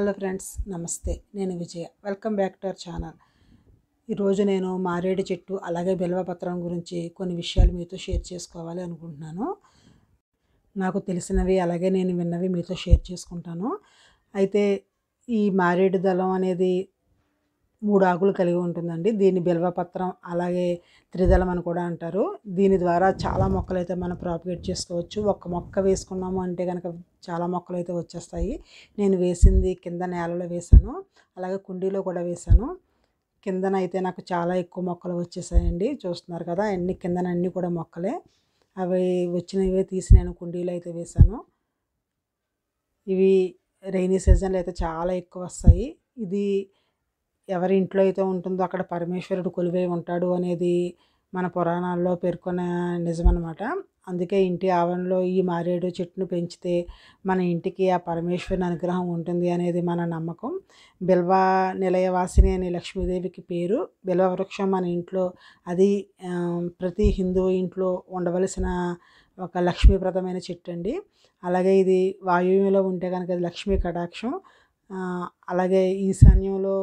hello friends నమస్తే నేను Vijaya welcome back to our channel ఈరోజు నేను మారేడు చెట్టు అలాగే బిల్వపత్రం గురించి కొన్ని విషయాలు మీతో షేర్ చేసుకోవాలి అనుకుంటున్నాను నాకు తెలిసినవి అలాగే నేను విన్నవి మీతో షేర్ చేసుకుంటాను అయితే ఈ మారేడు దళం అనేది మూడు ఆకులు కలిగి ఉంటుందండి దీన్ని బిల్వపత్రం అలాగే త్రిదళం అని కూడా అంటారు దీని ద్వారా చాలా మొక్కలు అయితే మనం ప్రాపిగేట్ చేసుకోవచ్చు ఒక మొక్క వేసుకున్నాము అంటే కనుక చాలా మొక్కలు అయితే వచ్చేస్తాయి నేను వేసింది కింద నేలలో వేశాను అలాగే కుండీలో కూడా వేశాను కిందన అయితే నాకు చాలా ఎక్కువ మొక్కలు వచ్చేసాయండి చూస్తున్నారు కదా అన్ని కిందన అన్నీ కూడా మొక్కలే అవి వచ్చినవి తీసి నేను కుండీలో అయితే వేశాను ఇవి రైనీ సీజన్లో అయితే చాలా ఎక్కువ వస్తాయి ఇది ఎవరి ఇంట్లో అయితే ఉంటుందో అక్కడ పరమేశ్వరుడు కొలువై ఉంటాడు అనేది మన పురాణాల్లో పేర్కొన్న నిజమనమాట అందుకే ఇంటి ఆవరణలో ఈ మారేడు చెట్టును పెంచితే మన ఇంటికి ఆ పరమేశ్వరుని అనుగ్రహం ఉంటుంది అనేది మన నమ్మకం బిల్వ నిలయవాసిని అనే లక్ష్మీదేవికి పేరు బిల్వ వృక్షం మన ఇంట్లో అది ప్రతి హిందూ ఇంట్లో ఉండవలసిన ఒక లక్ష్మీప్రదమైన చెట్టు అండి అలాగే ఇది వాయువ్యంలో ఉంటే కనుక లక్ష్మీ కటాక్షం అలాగే ఈశాన్యంలో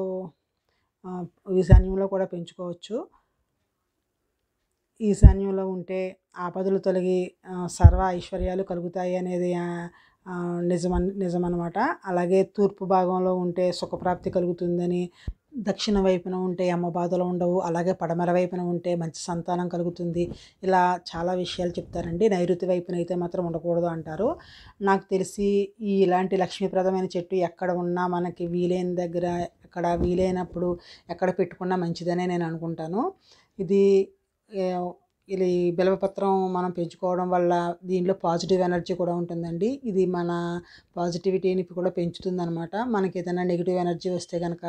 ఈశాన్యంలో కూడా పెంచుకోవచ్చు ఈశాన్యంలో ఉంటే ఆపదలు తొలగి సర్వ ఐశ్వర్యాలు కలుగుతాయి అనేది నిజమన్ నిజమన్నమాట అలాగే తూర్పు భాగంలో ఉంటే సుఖప్రాప్తి కలుగుతుందని దక్షిణ వైపున ఉంటే అమ్మ బాధలు ఉండవు అలాగే పడమర వైపున ఉంటే మంచి సంతానం కలుగుతుంది ఇలా చాలా విషయాలు చెప్తారండి నైరుతి వైపున అయితే మాత్రం ఉండకూడదు అంటారు నాకు తెలిసి ఈ ఇలాంటి లక్ష్మీప్రదమైన చెట్టు ఎక్కడ ఉన్నా మనకి వీలైన దగ్గర ఎక్కడ వీలైనప్పుడు ఎక్కడ పెట్టుకున్నా మంచిదనే నేను అనుకుంటాను ఇది ఇది బిల్వపత్రం మనం పెంచుకోవడం వల్ల దీనిలో పాజిటివ్ ఎనర్జీ కూడా ఉంటుందండి ఇది మన పాజిటివిటీని కూడా పెంచుతుందనమాట మనకి ఏదైనా నెగిటివ్ ఎనర్జీ వస్తే కనుక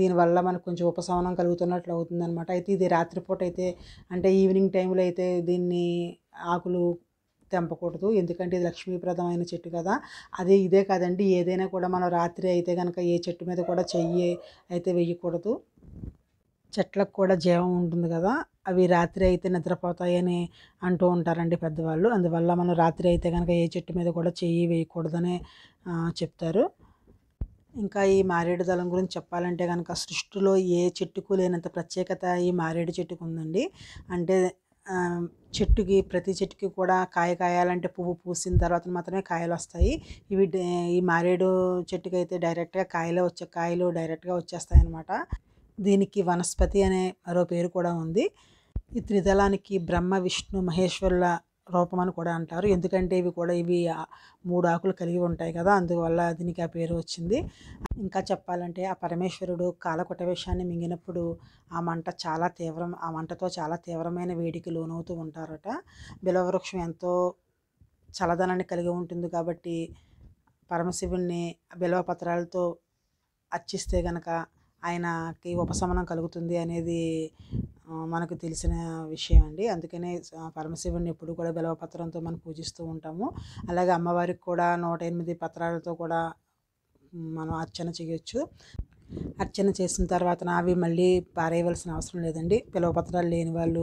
దీనివల్ల మనకు కొంచెం ఉపశమనం కలుగుతున్నట్లు అవుతుందనమాట అయితే ఇది రాత్రిపూట అయితే అంటే ఈవినింగ్ టైంలో అయితే దీన్ని ఆకులు తెంపకూడదు ఎందుకంటే ఇది లక్ష్మీప్రదమైన చెట్టు కదా అదే ఇదే కాదండి ఏదైనా కూడా మనం రాత్రి అయితే కనుక ఏ చెట్టు మీద కూడా చెయ్యి అయితే వేయకూడదు చెట్లకు కూడా జీవం ఉంటుంది కదా అవి రాత్రి అయితే నిద్రపోతాయని అంటూ ఉంటారండి పెద్దవాళ్ళు అందువల్ల మనం రాత్రి అయితే కనుక ఏ చెట్టు మీద కూడా చెయ్యి వేయకూడదని చెప్తారు ఇంకా ఈ మారేడు దళం గురించి చెప్పాలంటే కనుక సృష్టిలో ఏ చెట్టుకు లేనంత ప్రత్యేకత ఈ మారేడు చెట్టుకు ఉందండి అంటే చెట్టుకి ప్రతి చెట్టుకి కూడా కాయ కాయాలంటే పువ్వు పూసిన తర్వాత మాత్రమే కాయలు వస్తాయి ఇవి ఈ మారేడు చెట్టుకి అయితే డైరెక్ట్గా కాయలు వచ్చే కాయలు డైరెక్ట్గా వచ్చేస్తాయి అన్నమాట దీనికి వనస్పతి అనే మరో పేరు కూడా ఉంది ఈ త్రిదళానికి బ్రహ్మ విష్ణు మహేశ్వరుల రూపం అని కూడా అంటారు ఎందుకంటే ఇవి కూడా ఇవి మూడు ఆకులు కలిగి ఉంటాయి కదా అందువల్ల దీనికి ఆ పేరు వచ్చింది ఇంకా చెప్పాలంటే ఆ పరమేశ్వరుడు కాలకుట విషయాన్ని మింగినప్పుడు ఆ మంట చాలా తీవ్రం ఆ మంటతో చాలా తీవ్రమైన వేడికి లోనవుతూ ఉంటారట బిలవృక్షం ఎంతో చలదనాన్ని కలిగి ఉంటుంది కాబట్టి పరమశివుణ్ణి బిలవ పత్రాలతో అర్చిస్తే గనక ఆయనకి ఉపశమనం కలుగుతుంది అనేది మనకు తెలిసిన విషయం అండి అందుకనే పరమశివుని ఎప్పుడు కూడా బిలవపత్రంతో మనం పూజిస్తూ ఉంటాము అలాగే అమ్మవారికి కూడా నూట ఎనిమిది పత్రాలతో కూడా మనం అర్చన చేయొచ్చు అర్చన చేసిన తర్వాత అవి మళ్ళీ పారేయవలసిన అవసరం లేదండి పిలవపత్రాలు లేని వాళ్ళు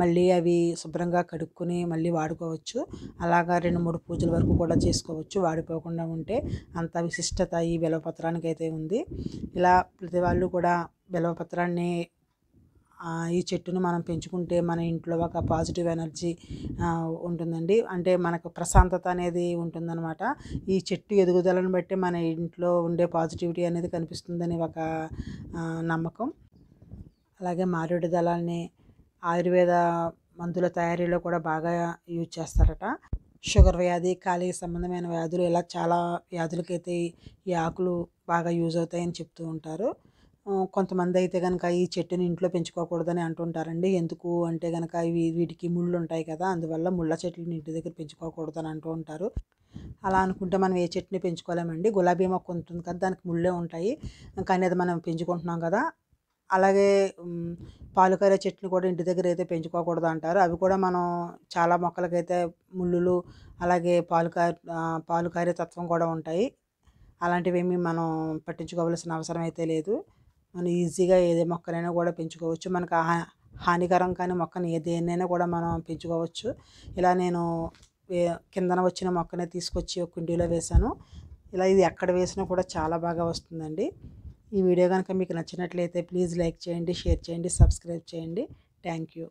మళ్ళీ అవి శుభ్రంగా కడుక్కుని మళ్ళీ వాడుకోవచ్చు అలాగా రెండు మూడు పూజల వరకు కూడా చేసుకోవచ్చు వాడిపోకుండా ఉంటే అంత విశిష్టత ఈ బిలవపత్రానికి పత్రానికైతే ఉంది ఇలా ప్రతి వాళ్ళు కూడా బిలవపత్రాన్ని ఈ చెట్టును మనం పెంచుకుంటే మన ఇంట్లో ఒక పాజిటివ్ ఎనర్జీ ఉంటుందండి అంటే మనకు ప్రశాంతత అనేది ఉంటుందన్నమాట ఈ చెట్టు ఎదుగుదలను బట్టి మన ఇంట్లో ఉండే పాజిటివిటీ అనేది కనిపిస్తుందని ఒక నమ్మకం అలాగే మారేడు దళాలని ఆయుర్వేద మందుల తయారీలో కూడా బాగా యూజ్ చేస్తారట షుగర్ వ్యాధి ఖాళీకి సంబంధమైన వ్యాధులు ఇలా చాలా వ్యాధులకైతే ఈ ఆకులు బాగా యూజ్ అవుతాయని చెప్తూ ఉంటారు కొంతమంది అయితే కనుక ఈ చెట్టుని ఇంట్లో పెంచుకోకూడదని అంటుంటారండి ఎందుకు అంటే కనుక ఇవి వీటికి ముళ్ళు ఉంటాయి కదా అందువల్ల ముళ్ళ చెట్లను ఇంటి దగ్గర పెంచుకోకూడదని అంటూ ఉంటారు అలా అనుకుంటే మనం ఏ చెట్టుని పెంచుకోలేమండి గులాబీ మొక్క ఉంటుంది కదా దానికి ముళ్ళే ఉంటాయి కానీ అది మనం పెంచుకుంటున్నాం కదా అలాగే పాలుకారే చెట్లు కూడా ఇంటి దగ్గర అయితే పెంచుకోకూడదు అంటారు అవి కూడా మనం చాలా మొక్కలకైతే ముళ్ళులు అలాగే పాలుకార పాలుకారే తత్వం కూడా ఉంటాయి అలాంటివేమీ మనం పట్టించుకోవాల్సిన అవసరం అయితే లేదు మనం ఈజీగా ఏదే మొక్కనైనా కూడా పెంచుకోవచ్చు మనకు హానికరం కానీ మొక్కని ఏదైనా కూడా మనం పెంచుకోవచ్చు ఇలా నేను కిందన వచ్చిన మొక్కనే తీసుకొచ్చి ఒక కుండీలో వేశాను ఇలా ఇది ఎక్కడ వేసినా కూడా చాలా బాగా వస్తుందండి ఈ వీడియో కనుక మీకు నచ్చినట్లయితే ప్లీజ్ లైక్ చేయండి షేర్ చేయండి సబ్స్క్రైబ్ చేయండి థ్యాంక్ యూ